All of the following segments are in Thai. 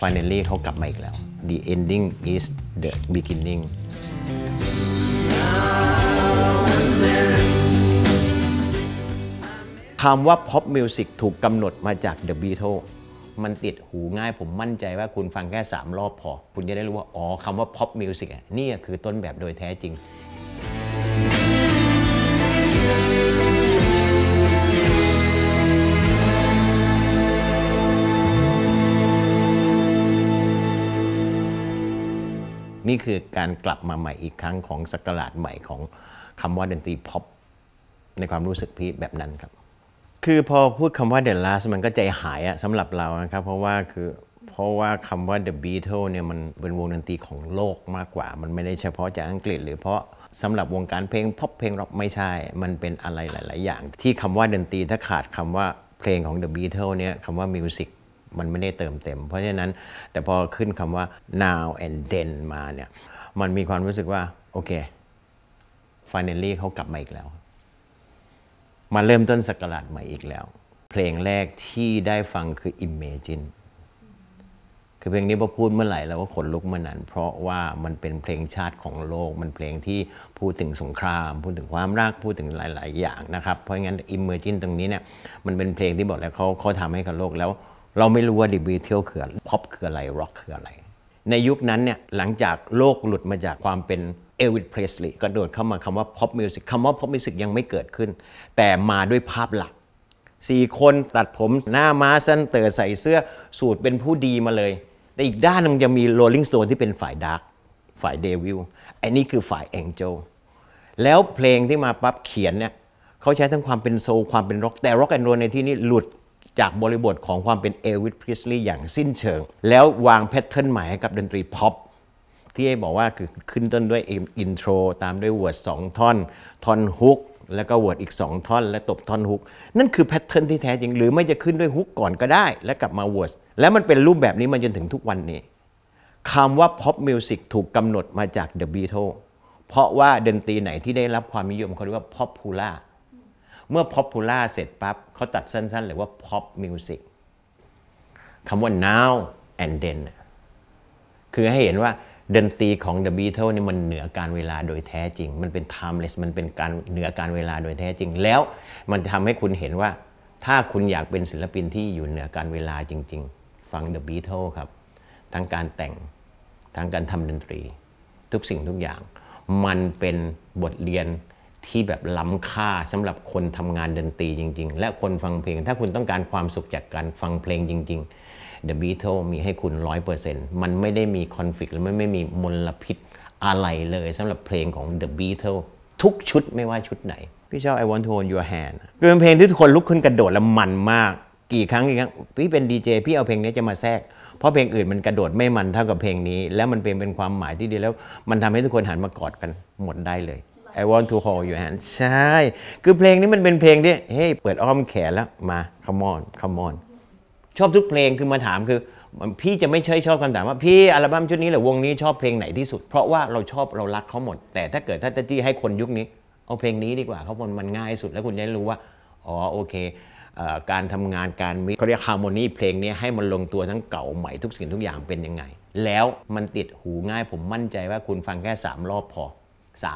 finally เขากลับมาอีกแล้ว the ending is the beginning คำว่า pop music ถูกกำหนดมาจาก The Beatles มันติดหูง่ายผมมั่นใจว่าคุณฟังแค่3รอบพอ คุณจะได้รู้ว่า อ๋อคำว่า pop music นี่คือต้นแบบโดยแท้จริงนี่คือการกลับมาใหม่อีกครั้งของสกราดใหม่ของคำว่าดนตรีพ็อปในความรู้สึกพี่แบบนั้นครับ คือพอพูดคำว่าเดลลาสมันก็ใจหายอะสำหรับเรานะครับ เพราะว่าคือเพราะว่าคำว่า The b e a t l e เนี่ยมันเป็นวงดนตรีของโลกมากกว่า มันไม่ได้เฉพาะจากอังกฤษ หรือเพราะสำหรับวงการเพลงพ็อปเพลงร็อกไม่ใช่ มันเป็นอะไรหลาย ๆ อย่าง ที่คำว่าดนตรีถ้าขาดคำว่าเพลงของ The b e a t l e เนี่ยคำว่ามิวสิกมันไม่ได้เติมเต็ม เพราะฉะนั้น แต่พอขึ้นคำว่า now and then มาเนี่ย มันมีความรู้สึกว่า โอเค finally เขากลับมาอีกแล้วมาเริ่มต้นสกัาใหม่อีกแล้ว เพลงแรกที่ได้ฟังคือ imagine คือเพลงนี้พอพูดเมื่อไหร่เราก็ขนลุกเมื่อนั้นเพราะว่ามันเป็นเพลงชาติของโลก มันเพลงที่พูดถึงสงคราม พูดถึงความรักพูดถึงหลาย ๆ อย่างนะครับ เพราะงั้น i m a g i n e ตรงนี้เนี่ย มันเป็นเพลงที่บอกแล้วเขาเขาทำให้กับโลกแล้วเราไม่รู้ว่าดิบิเทียลคืออะไรพ็อปคืออะไร ร็อกคืออะไร ในยุคนั้นเนี่ยหลังจากโลกหลุดมาจากความเป็น เอวิสเพรสลีย์กระโดดเข้ามาคำว่าพ็อปมิวสิกคำว่าพ็อปมิวสิกยังไม่เกิดขึ้น แต่มาด้วยภาพหลักสี่คนตัดผมหน้าม้าสั้นเต๋อใส่เสื้อสูตรเป็นผู้ดีมาเลย แต่อีกด้านมันจะมีโรลลิงสโตนที่เป็นฝ่ายดาร์กฝ่ายเดวิลอันนี้คือฝ่ายแองเจลแล้วเพลงที่มาปั๊บเขียนเนี่ยเขาใช้ทั้งความเป็นโซลความเป็นร็อกแต่ร็อกแอนด์โรในที่นี้หลุดจากบริบทของความเป็นเอวิสพริสลีย์อย่างสิ้นเชิง แล้ววางแพทเทิร์นใหม่ให้กับดนตรีพ็อปที่บอกว่าคือขึ้นต้นด้วยอินโทรตามด้วยเวิร์ดสองท่อน ท่อนฮุก แล้วก็เวิร์ดอีก 2 ท่อน และตบท่อนฮุก นั่นคือแพทเทิร์นที่แท้จริงหรือไม่จะขึ้นด้วยฮุกก่อนก็ได้ และกลับมาเวิร์ดแล้วมันเป็นรูปแบบนี้มาจนถึงทุกวันนี้คำว่าพ็อปมิวสิกถูกกำหนดมาจากเดอะบีท l ลเพราะว่าดนตรีไหนที่ได้รับความนิยมเขาเรียกว่าพ็อปพูล่าเมื่อ popular เสร็จปั๊บเขาตัดสั้นๆเลยว่า pop music คำว่า now and then คือให้เห็นว่าดนตรีของ The Beatles นี่มันเหนือการเวลาโดยแท้จริง มันเป็น timeless มันเป็นการเหนือการเวลาโดยแท้จริง แล้วมันทำให้คุณเห็นว่า ถ้าคุณอยากเป็นศิลปินที่อยู่เหนือการเวลาจริงๆ ฟัง The Beatles ครับทั้งการแต่งทั้งการทำดนตรี ทุกสิ่งทุกอย่างมันเป็นบทเรียนที่แบบล้ำค่าสำหรับคนทำงานดนตรีจริง ๆ และคนฟังเพลงถ้าคุณต้องการความสุขจากการฟังเพลงจริง ๆ The Beatles มีให้คุณ 100%มันไม่ได้มีคอนฟ lict และไม่ไม่มีมลพิษอะไรเลยสำหรับเพลงของ The Beatles ทุกชุดไม่ว่าชุดไหน พี่ชอบ I Want to Hold Your Hand เป็นเพลงที่ทุกคนลุกขึ้นกระโดดและมันมาก กี่ครั้งกี่ครั้งพี่เป็นดีเจพี่เอาเพลงนี้จะมาแทรกเพราะเพลงอื่นมันกระโดดไม่มันเท่ากับเพลงนี้ แล้วมันเป็นเป็นความหมายที่ดีแล้ว มันทำให้ทุกคนหันมากอดกันหมดได้เลย I want to hold your hand ใช่ คือเพลงนี้มันเป็นเพลงที่ เฮ้ยเปิดอ้อมแขนแล้วมา come on come on ชอบทุกเพลงคือมาถามคือ พี่จะไม่ใช่ชอบคำถามว่า พี่ อัลบั้มชุดนี้หรือวงนี้ชอบเพลงไหนที่สุดเพราะว่าเราชอบเรารักเขาหมด แต่ถ้าเกิดถ้าจะจี้ให้คนยุคนี้เอาเพลงนี้ดีกว่าเขาคนมันง่ายสุดแล้วคุณจะรู้ว่าอ๋อโอเคการทำงานการมิเขาเรียกฮาร์โมนีเพลงนี้ให้มันลงตัวทั้งเก่าใหม่ทุกสิ่งทุกอย่างเป็นยังไง แล้วมันติดหูง่ายผมมั่นใจว่าคุณฟังแค่3รอบพอ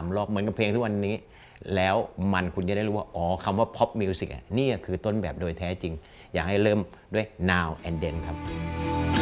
3รอบเหมือนกับเพลงทุกวันนี้ แล้วมันคุณจะได้รู้ว่า อ๋อคำว่า pop music นี่คือต้นแบบโดยแท้จริง อยากให้เริ่มด้วย now and then ครับ